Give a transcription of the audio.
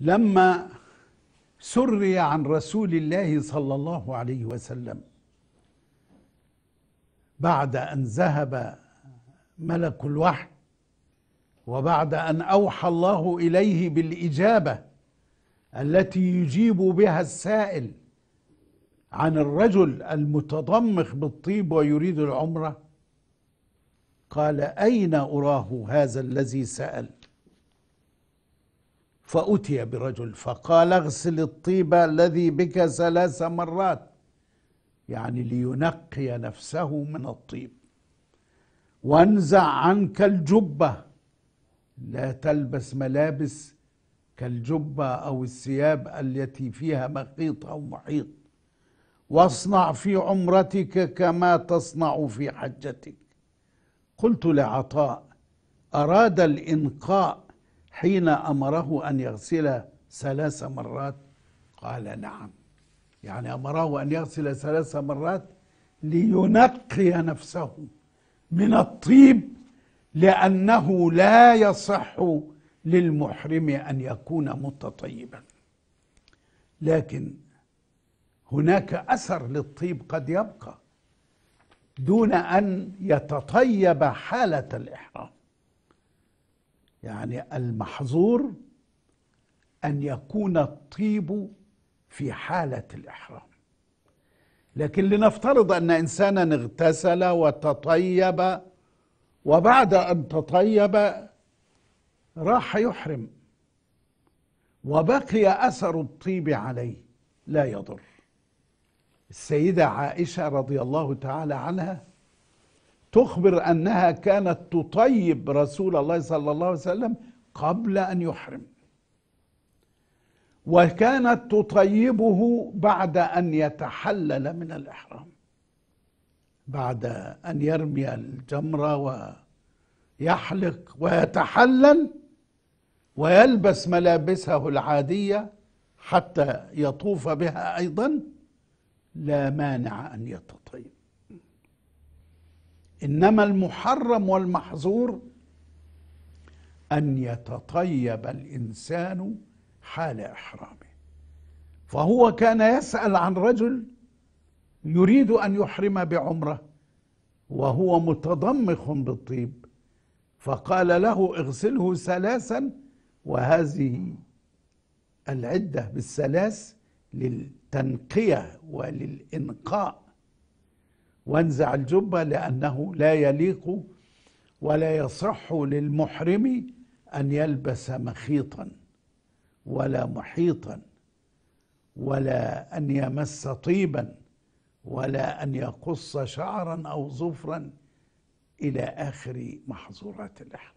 لما سري عن رسول الله صلى الله عليه وسلم بعد ان ذهب ملك الوحي وبعد ان اوحى الله اليه بالاجابه التي يجيب بها السائل عن الرجل المتضمخ بالطيب ويريد العمره قال اين اراه هذا الذي سال فأتي برجل فقال اغسل الطيب الذي بك ثلاث مرات يعني لينقي نفسه من الطيب وانزع عنك الجبة لا تلبس ملابس كالجبة أو الثياب التي فيها مخيط أو محيط واصنع في عمرتك كما تصنع في حجتك قلت لعطاء أراد الإنقاء حين امره ان يغسل ثلاث مرات قال نعم يعني امره ان يغسل ثلاث مرات لينقي نفسه من الطيب لانه لا يصح للمحرم ان يكون متطيبا لكن هناك اثر للطيب قد يبقى دون ان يتطيب حاله الاحرام يعني المحظور ان يكون الطيب في حاله الاحرام لكن لنفترض ان انسانا اغتسل وتطيب وبعد ان تطيب راح يحرم وبقي اثر الطيب عليه لا يضر السيده عائشه رضي الله تعالى عنها تخبر انها كانت تطيب رسول الله صلى الله عليه وسلم قبل ان يحرم وكانت تطيبه بعد ان يتحلل من الاحرام بعد ان يرمي الجمره ويحلق ويتحلل ويلبس ملابسه العاديه حتى يطوف بها ايضا لا مانع ان يتطيب انما المحرم والمحظور ان يتطيب الانسان حال احرامه فهو كان يسال عن رجل يريد ان يحرم بعمره وهو متضمخ بالطيب فقال له اغسله ثلاثا وهذه العده بالثلاث للتنقيه وللانقاء وانزع الجبة لأنه لا يليق ولا يصح للمحرم أن يلبس مخيطا ولا محيطا ولا أن يمس طيبا ولا أن يقص شعرا أو ظفرا إلى آخر محظورات الإحرام